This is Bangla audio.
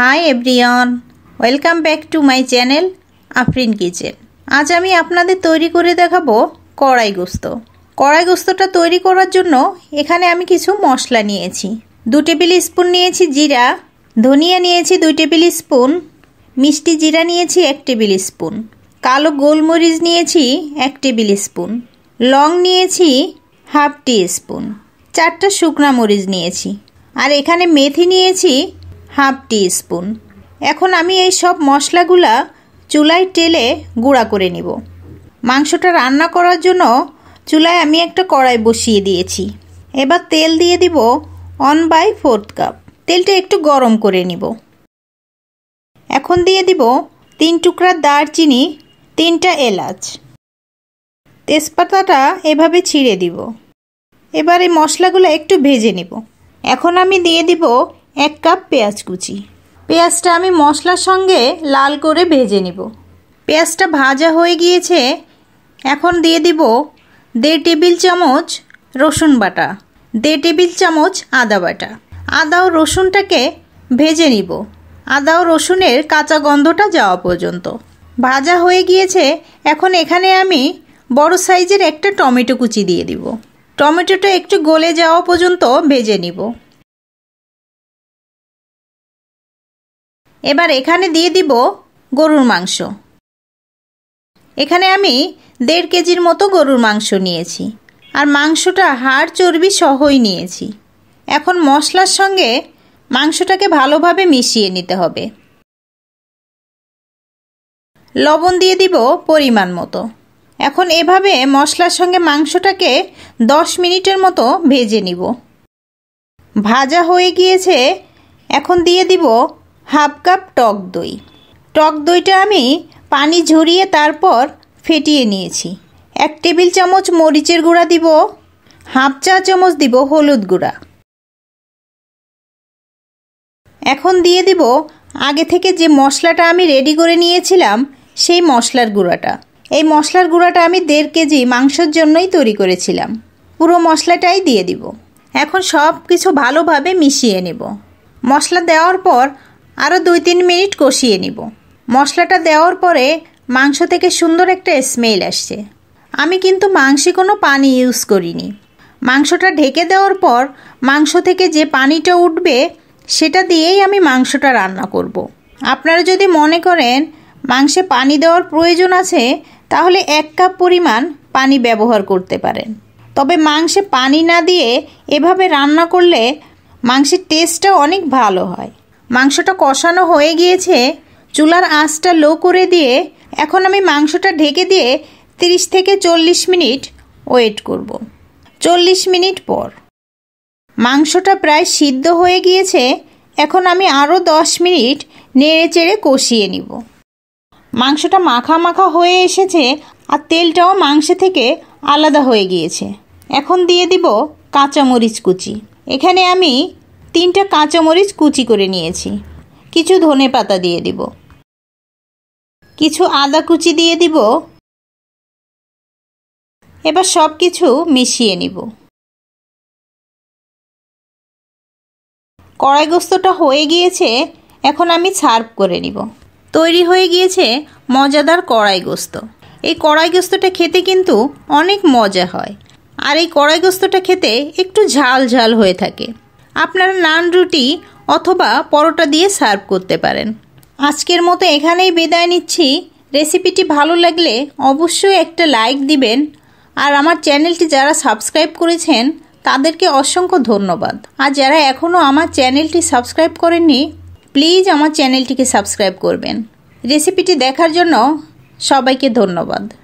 High everyone welcome back to my channel Afrin kitchen আজ আমি আপনাদের তৈরি করে দেখাবো কড়াই গোস্ত কড়াই গোস্তটা তৈরি করার জন্য এখানে আমি কিছু মশলা নিয়েছি দু টেবিল স্পুন নিয়েছি জিরা ধনিয়া নিয়েছি দুই টেবিল স্পুন মিষ্টি জিরা নিয়েছি এক টেবিল স্পুন কালো গোলমরিচ নিয়েছি এক টেবিল স্পুন লং নিয়েছি হাফ টি স্পুন চারটা শুকনা মরিচ নিয়েছি আর এখানে মেথি নিয়েছি হাফ টি স্পুন এখন আমি এই সব মশলাগুলো চুলায় টেলে গুঁড়া করে নিব মাংসটা রান্না করার জন্য চুলায় আমি একটা কড়াই বসিয়ে দিয়েছি এবার তেল দিয়ে দিব ওয়ান বাই ফোর্থ কাপ তেলটা একটু গরম করে নিব এখন দিয়ে দিব তিন টুকরা দারচিনি তিনটা এলাচ তেজপাতাটা এভাবে ছিঁড়ে দিব এবার এই মশলাগুলো একটু ভেজে নিব এখন আমি দিয়ে দিব এক কাপ পেঁয়াজ কুচি পেঁয়াজটা আমি মশলার সঙ্গে লাল করে ভেজে নিব পেঁয়াজটা ভাজা হয়ে গিয়েছে এখন দিয়ে দিব দেড় টেবিল চামচ রসুন বাটা দেড় টেবিল চামচ আদা বাটা আদা ও রসুনটাকে ভেজে নিব আদা ও রসুনের কাঁচা গন্ধটা যাওয়া পর্যন্ত ভাজা হয়ে গিয়েছে এখন এখানে আমি বড় সাইজের একটা টমেটো কুচি দিয়ে দিব টমেটোটা একটু গলে যাওয়া পর্যন্ত ভেজে নিব এবার এখানে দিয়ে দিব গরুর মাংস এখানে আমি দেড় কেজির মতো গরুর মাংস নিয়েছি আর মাংসটা হাড় চর্বি সহই নিয়েছি এখন মশলার সঙ্গে মাংসটাকে ভালোভাবে মিশিয়ে নিতে হবে লবণ দিয়ে দিব পরিমাণ মতো এখন এভাবে মশলার সঙ্গে মাংসটাকে দশ মিনিটের মতো ভেজে নিব ভাজা হয়ে গিয়েছে এখন দিয়ে দিব হাফ কাপ টক দই টক দইটা আমি পানি ঝরিয়ে তারপর ফেটিয়ে নিয়েছি এক টেবিল চামচ মরিচের গুঁড়া দিব হাফ চা চামচ দিব হলুদ গুঁড়া এখন দিয়ে দিব আগে থেকে যে মশলাটা আমি রেডি করে নিয়েছিলাম সেই মশলার গুঁড়াটা এই মশলার গুঁড়াটা আমি দেড় কেজি মাংসের জন্যই তৈরি করেছিলাম পুরো মশলাটাই দিয়ে দিব এখন সব কিছু ভালোভাবে মিশিয়ে নেব মশলা দেওয়ার পর আরও দুই তিন মিনিট কষিয়ে নিব মশলাটা দেওয়ার পরে মাংস থেকে সুন্দর একটা স্মেল আসছে আমি কিন্তু মাংসে কোনো পানি ইউজ করিনি মাংসটা ঢেকে দেওয়ার পর মাংস থেকে যে পানিটা উঠবে সেটা দিয়েই আমি মাংসটা রান্না করব। আপনারা যদি মনে করেন মাংসে পানি দেওয়ার প্রয়োজন আছে তাহলে এক কাপ পরিমাণ পানি ব্যবহার করতে পারেন তবে মাংসে পানি না দিয়ে এভাবে রান্না করলে মাংসের টেস্টটা অনেক ভালো হয় মাংসটা কষানো হয়ে গিয়েছে চুলার আঁচটা লো করে দিয়ে এখন আমি মাংসটা ঢেকে দিয়ে 30 থেকে চল্লিশ মিনিট ওয়েট করব। চল্লিশ মিনিট পর মাংসটা প্রায় সিদ্ধ হয়ে গিয়েছে এখন আমি আরও দশ মিনিট নেড়ে চেড়ে কষিয়ে নিব মাংসটা মাখা মাখা হয়ে এসেছে আর তেলটাও মাংস থেকে আলাদা হয়ে গিয়েছে এখন দিয়ে দিব কাঁচামরিচ কুচি এখানে আমি তিনটা কাঁচামরিচ কুচি করে নিয়েছি কিছু ধনে পাতা দিয়ে দিব কিছু আদা কুচি দিয়ে দিব এবার সব কিছু মিশিয়ে নিব কড়াই গোস্তটা হয়ে গিয়েছে এখন আমি সার্ভ করে নিব তৈরি হয়ে গিয়েছে মজাদার কড়াই গোস্ত এই কড়াই গোস্তটা খেতে কিন্তু অনেক মজা হয় আর এই কড়াই গোস্তটা খেতে একটু ঝাল ঝাল হয়ে থাকে আপনারা নান রুটি অথবা পরোটা দিয়ে সার্ভ করতে পারেন আজকের মতো এখানেই বিদায় নিচ্ছি রেসিপিটি ভালো লাগলে অবশ্যই একটা লাইক দিবেন আর আমার চ্যানেলটি যারা সাবস্ক্রাইব করেছেন তাদেরকে অসংখ্য ধন্যবাদ আর যারা এখনও আমার চ্যানেলটি সাবস্ক্রাইব করেননি প্লিজ আমার চ্যানেলটিকে সাবস্ক্রাইব করবেন রেসিপিটি দেখার জন্য সবাইকে ধন্যবাদ